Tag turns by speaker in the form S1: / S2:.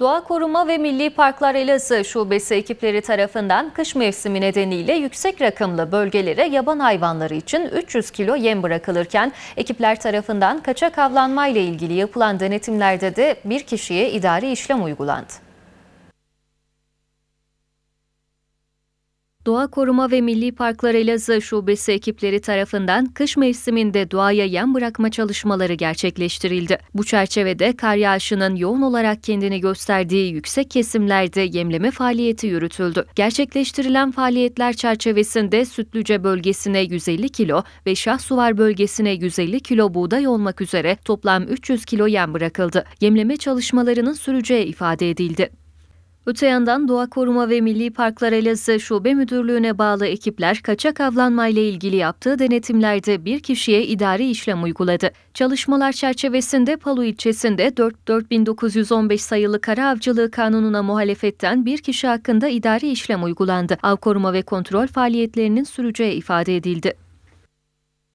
S1: Doğa Koruma ve Milli Parklar Elazığ Şubesi ekipleri tarafından kış mevsimi nedeniyle yüksek rakımlı bölgelere yaban hayvanları için 300 kilo yem bırakılırken ekipler tarafından kaçak avlanmayla ilgili yapılan denetimlerde de bir kişiye idari işlem uygulandı. Doğa Koruma ve Milli Parklar Elazığ Şubesi ekipleri tarafından kış mevsiminde doğaya yem bırakma çalışmaları gerçekleştirildi. Bu çerçevede kar yağışının yoğun olarak kendini gösterdiği yüksek kesimlerde yemleme faaliyeti yürütüldü. Gerçekleştirilen faaliyetler çerçevesinde Sütlüce bölgesine 150 kilo ve Şahsuvar bölgesine 150 kilo buğday olmak üzere toplam 300 kilo yem bırakıldı. Yemleme çalışmalarının süreceği ifade edildi. Öte yandan Doğa Koruma ve Milli Parklar Elazığ Şube Müdürlüğü'ne bağlı ekipler kaçak avlanmayla ilgili yaptığı denetimlerde bir kişiye idari işlem uyguladı. Çalışmalar çerçevesinde Palu ilçesinde 4 4915 sayılı kara avcılığı kanununa muhalefetten bir kişi hakkında idari işlem uygulandı. Av koruma ve kontrol faaliyetlerinin süreceği ifade edildi.